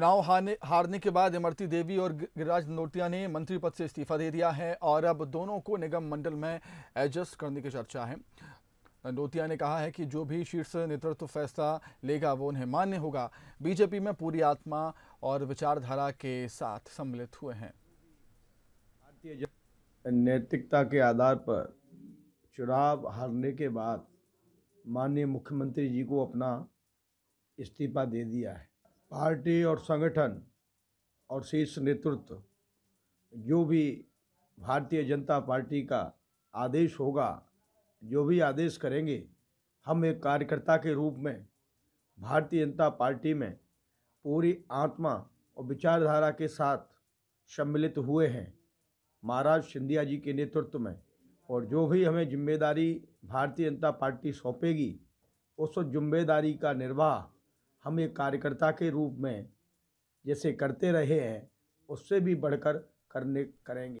चुनाव हारने हारने के बाद इमरती देवी और गिरिराज नोटिया ने मंत्री पद से इस्तीफा दे दिया है और अब दोनों को निगम मंडल में एडजस्ट करने की चर्चा है नोटिया ने कहा है कि जो भी शीर्ष नेतृत्व फैसला लेगा वो उन्हें मान्य होगा बीजेपी में पूरी आत्मा और विचारधारा के साथ सम्मिलित हुए हैं भारतीय नैतिकता के आधार पर चुनाव हारने के बाद माननीय मुख्यमंत्री जी को अपना इस्तीफा दे दिया है पार्टी और संगठन और शीर्ष नेतृत्व जो भी भारतीय जनता पार्टी का आदेश होगा जो भी आदेश करेंगे हम एक कार्यकर्ता के रूप में भारतीय जनता पार्टी में पूरी आत्मा और विचारधारा के साथ सम्मिलित हुए हैं महाराज सिंधिया जी के नेतृत्व में और जो भी हमें जिम्मेदारी भारतीय जनता पार्टी सौंपेगी उस जिम्मेदारी का निर्वाह हम एक कार्यकर्ता के रूप में जैसे करते रहे हैं उससे भी बढ़कर करने करेंगे